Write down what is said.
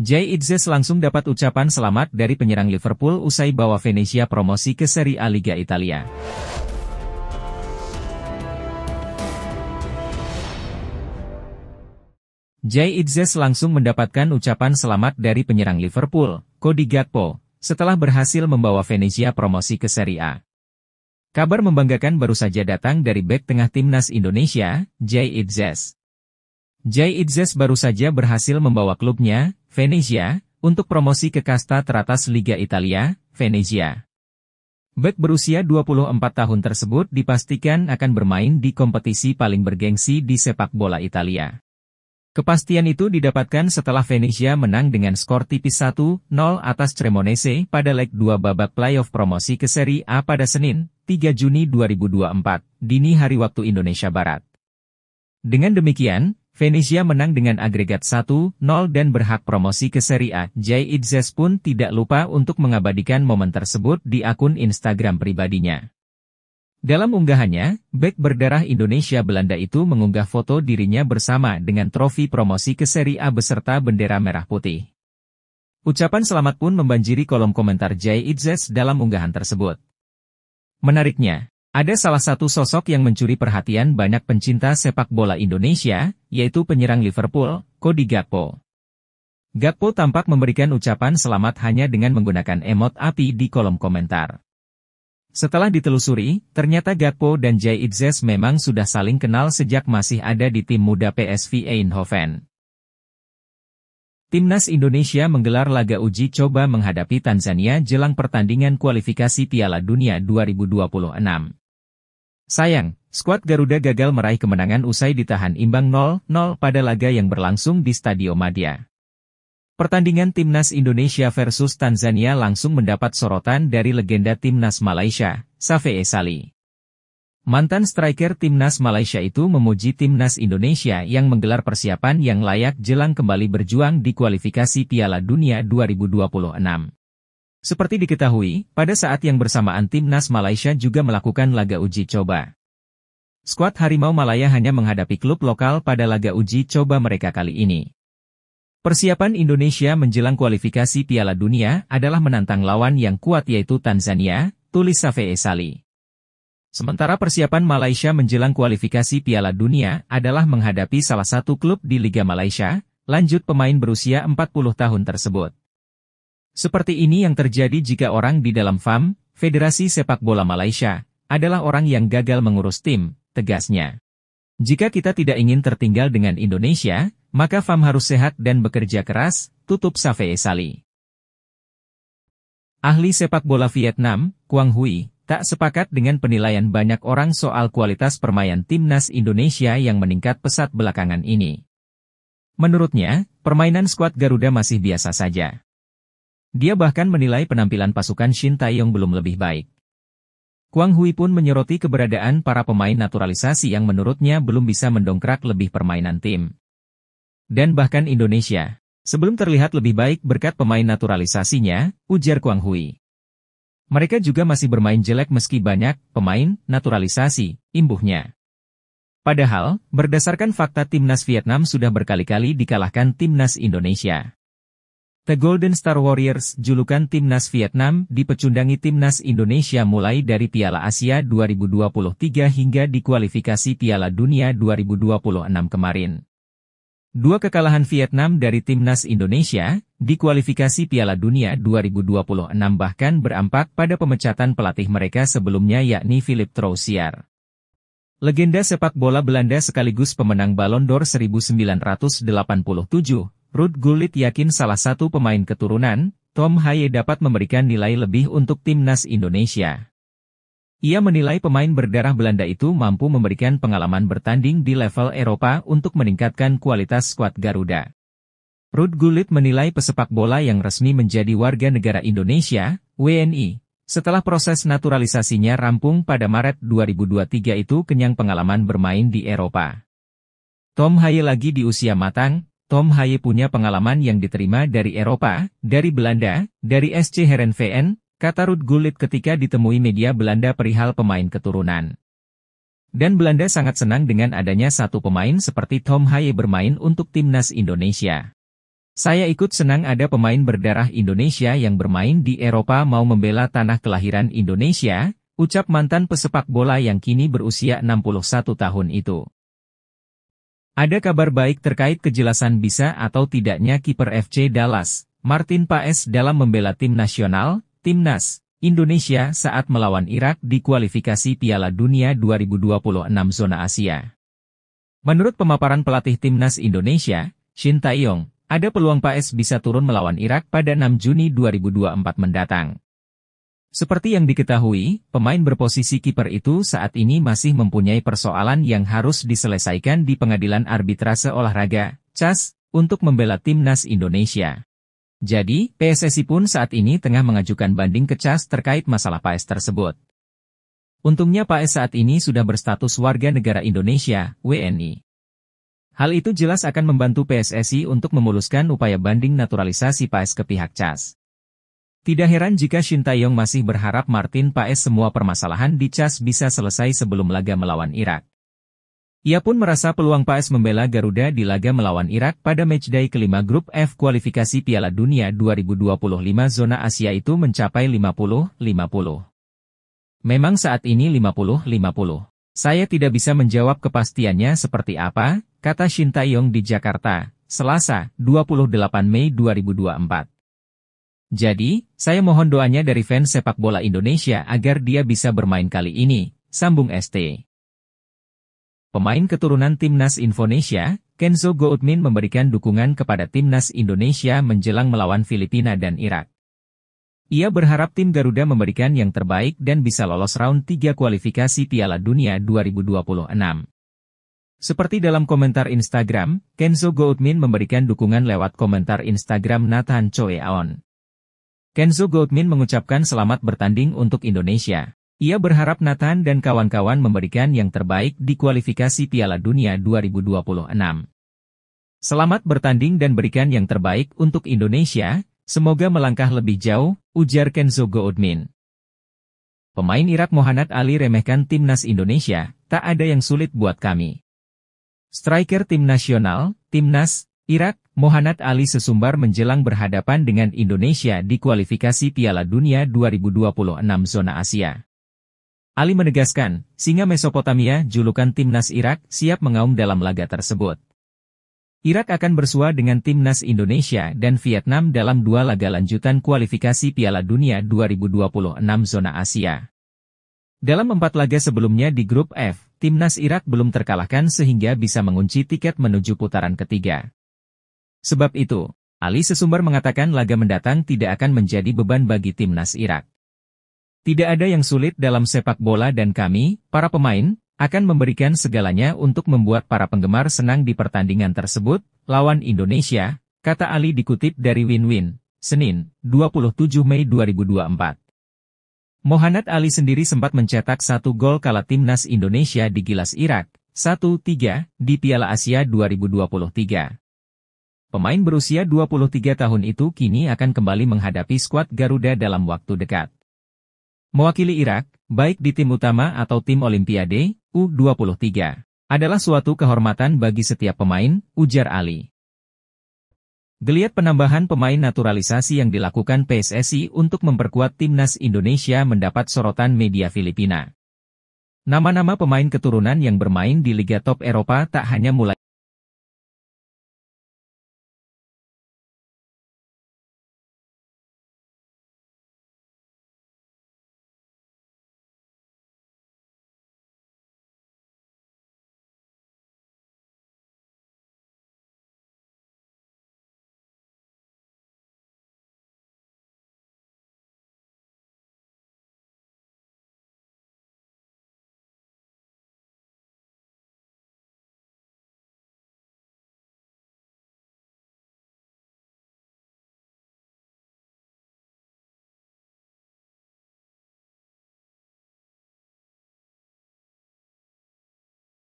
Jay Idzes langsung dapat ucapan selamat dari penyerang Liverpool usai bawa Venezia promosi ke Serie A Liga Italia. Jay Idzes langsung mendapatkan ucapan selamat dari penyerang Liverpool, Cody Gakpo, setelah berhasil membawa Venezia promosi ke Serie A. Kabar membanggakan baru saja datang dari bek tengah timnas Indonesia, Jay Idzes. Jay Idzes baru saja berhasil membawa klubnya, Venezia, untuk promosi ke kasta teratas Liga Italia, Venezia. Bek berusia 24 tahun tersebut dipastikan akan bermain di kompetisi paling bergengsi di sepak bola Italia. Kepastian itu didapatkan setelah Venezia menang dengan skor tipis 1-0 atas Cremonese pada leg 2 babak playoff promosi ke Serie A pada Senin, 3 Juni 2024, dini hari waktu Indonesia Barat. Dengan demikian, Venezia menang dengan agregat 1-0 dan berhak promosi ke Serie A. Jay Idzes pun tidak lupa untuk mengabadikan momen tersebut di akun Instagram pribadinya. Dalam unggahannya, bek berdarah Indonesia Belanda itu mengunggah foto dirinya bersama dengan trofi promosi ke Serie A beserta bendera merah putih. Ucapan selamat pun membanjiri kolom komentar Jay Idzes dalam unggahan tersebut. Menariknya, ada salah satu sosok yang mencuri perhatian banyak pencinta sepak bola Indonesia, yaitu penyerang Liverpool, Cody Gakpo. Gakpo tampak memberikan ucapan selamat hanya dengan menggunakan emot api di kolom komentar. Setelah ditelusuri, ternyata Gakpo dan Jay Itzes memang sudah saling kenal sejak masih ada di tim muda PSV Eindhoven. Timnas Indonesia menggelar laga uji coba menghadapi Tanzania jelang pertandingan kualifikasi Piala Dunia 2026. Sayang, skuad Garuda gagal meraih kemenangan usai ditahan imbang 0-0 pada laga yang berlangsung di Stadion Madia. Pertandingan Timnas Indonesia versus Tanzania langsung mendapat sorotan dari legenda Timnas Malaysia, Safe Esali. Mantan striker Timnas Malaysia itu memuji Timnas Indonesia yang menggelar persiapan yang layak jelang kembali berjuang di kualifikasi Piala Dunia 2026. Seperti diketahui, pada saat yang bersamaan timnas Malaysia juga melakukan laga uji coba. Skuad Harimau Malaya hanya menghadapi klub lokal pada laga uji coba mereka kali ini. Persiapan Indonesia menjelang kualifikasi Piala Dunia adalah menantang lawan yang kuat yaitu Tanzania, tulis Safee Esali. Sementara persiapan Malaysia menjelang kualifikasi Piala Dunia adalah menghadapi salah satu klub di Liga Malaysia, lanjut pemain berusia 40 tahun tersebut. Seperti ini yang terjadi jika orang di dalam FAM, Federasi Sepak Bola Malaysia, adalah orang yang gagal mengurus tim, tegasnya. Jika kita tidak ingin tertinggal dengan Indonesia, maka FAM harus sehat dan bekerja keras, tutup Safe Sali. Ahli sepak bola Vietnam, Quang Hui, tak sepakat dengan penilaian banyak orang soal kualitas permainan timnas Indonesia yang meningkat pesat belakangan ini. Menurutnya, permainan skuad Garuda masih biasa saja. Dia bahkan menilai penampilan pasukan Shin Tae-yong belum lebih baik. Kuang Hui pun menyoroti keberadaan para pemain naturalisasi yang menurutnya belum bisa mendongkrak lebih permainan tim. Dan bahkan Indonesia. Sebelum terlihat lebih baik berkat pemain naturalisasinya, ujar Kuang Hui. Mereka juga masih bermain jelek meski banyak pemain naturalisasi, imbuhnya. Padahal, berdasarkan fakta timnas Vietnam sudah berkali-kali dikalahkan timnas Indonesia. The Golden Star Warriors, julukan timnas Vietnam, dipecundangi timnas Indonesia mulai dari Piala Asia 2023 hingga di kualifikasi Piala Dunia 2026 kemarin. Dua kekalahan Vietnam dari timnas Indonesia, di kualifikasi Piala Dunia 2026 bahkan berampak pada pemecatan pelatih mereka sebelumnya yakni Philip Troussier. Legenda sepak bola Belanda sekaligus pemenang Ballon d'Or 1987, Ruth Gullit yakin salah satu pemain keturunan, Tom Haye dapat memberikan nilai lebih untuk timnas Indonesia. Ia menilai pemain berdarah Belanda itu mampu memberikan pengalaman bertanding di level Eropa untuk meningkatkan kualitas skuad Garuda. Ruth Gullit menilai pesepak bola yang resmi menjadi warga negara Indonesia, WNI, setelah proses naturalisasinya rampung pada Maret 2023 itu kenyang pengalaman bermain di Eropa. Tom Haye lagi di usia matang, Tom Haye punya pengalaman yang diterima dari Eropa, dari Belanda, dari SC Herenveen, kata Ruth Gullit ketika ditemui media Belanda perihal pemain keturunan. Dan Belanda sangat senang dengan adanya satu pemain seperti Tom Haye bermain untuk timnas Indonesia. Saya ikut senang ada pemain berdarah Indonesia yang bermain di Eropa mau membela tanah kelahiran Indonesia, ucap mantan pesepak bola yang kini berusia 61 tahun itu. Ada kabar baik terkait kejelasan bisa atau tidaknya kiper FC Dallas, Martin Paes dalam membela tim nasional, Timnas, Indonesia saat melawan Irak di kualifikasi Piala Dunia 2026 zona Asia. Menurut pemaparan pelatih Timnas Indonesia, Shin Taeyong, ada peluang Paes bisa turun melawan Irak pada 6 Juni 2024 mendatang. Seperti yang diketahui, pemain berposisi kiper itu saat ini masih mempunyai persoalan yang harus diselesaikan di Pengadilan Arbitrase Olahraga, CAS, untuk membela timnas Indonesia. Jadi, PSSI pun saat ini tengah mengajukan banding ke CAS terkait masalah PAES tersebut. Untungnya PAES saat ini sudah berstatus warga negara Indonesia, WNI. Hal itu jelas akan membantu PSSI untuk memuluskan upaya banding naturalisasi PAES ke pihak CAS. Tidak heran jika Shin Taeyong masih berharap Martin Paes semua permasalahan di CAS bisa selesai sebelum laga melawan Irak. Ia pun merasa peluang Paes membela Garuda di laga melawan Irak pada matchday kelima grup F kualifikasi Piala Dunia 2025 zona Asia itu mencapai 50-50. Memang saat ini 50-50. Saya tidak bisa menjawab kepastiannya seperti apa, kata Shin Taeyong di Jakarta, Selasa, 28 Mei 2024. Jadi, saya mohon doanya dari fans sepak bola Indonesia agar dia bisa bermain kali ini, sambung ST. Pemain keturunan Timnas Indonesia, Kenzo Goutmin memberikan dukungan kepada Timnas Indonesia menjelang melawan Filipina dan Irak. Ia berharap tim Garuda memberikan yang terbaik dan bisa lolos round 3 kualifikasi Piala Dunia 2026. Seperti dalam komentar Instagram, Kenzo Goutmin memberikan dukungan lewat komentar Instagram Nathan Aon. Kenzo Goldmin mengucapkan selamat bertanding untuk Indonesia. Ia berharap Nathan dan kawan-kawan memberikan yang terbaik di kualifikasi Piala Dunia 2026. Selamat bertanding dan berikan yang terbaik untuk Indonesia, semoga melangkah lebih jauh, ujar Kenzo Goodmin. Pemain Irak Mohanad Ali remehkan timnas Indonesia, tak ada yang sulit buat kami. Striker tim nasional, timnas, Irak, Mohanad Ali Sesumbar menjelang berhadapan dengan Indonesia di kualifikasi Piala Dunia 2026 zona Asia. Ali menegaskan, Singa Mesopotamia, julukan timnas Irak, siap mengaum dalam laga tersebut. Irak akan bersua dengan timnas Indonesia dan Vietnam dalam dua laga lanjutan kualifikasi Piala Dunia 2026 zona Asia. Dalam empat laga sebelumnya di grup F, timnas Irak belum terkalahkan sehingga bisa mengunci tiket menuju putaran ketiga. Sebab itu, Ali Sesumbar mengatakan laga mendatang tidak akan menjadi beban bagi timnas Irak. Tidak ada yang sulit dalam sepak bola dan kami, para pemain, akan memberikan segalanya untuk membuat para penggemar senang di pertandingan tersebut, lawan Indonesia, kata Ali dikutip dari Win-Win, Senin, 27 Mei 2024. Mohanad Ali sendiri sempat mencetak satu gol kala timnas Indonesia digilas Irak, 1-3, di Piala Asia 2023. Pemain berusia 23 tahun itu kini akan kembali menghadapi skuad Garuda dalam waktu dekat. Mewakili Irak, baik di tim utama atau tim Olimpiade, U23, adalah suatu kehormatan bagi setiap pemain, ujar Ali. Geliat penambahan pemain naturalisasi yang dilakukan PSSI untuk memperkuat timnas Indonesia mendapat sorotan media Filipina. Nama-nama pemain keturunan yang bermain di Liga Top Eropa tak hanya mulai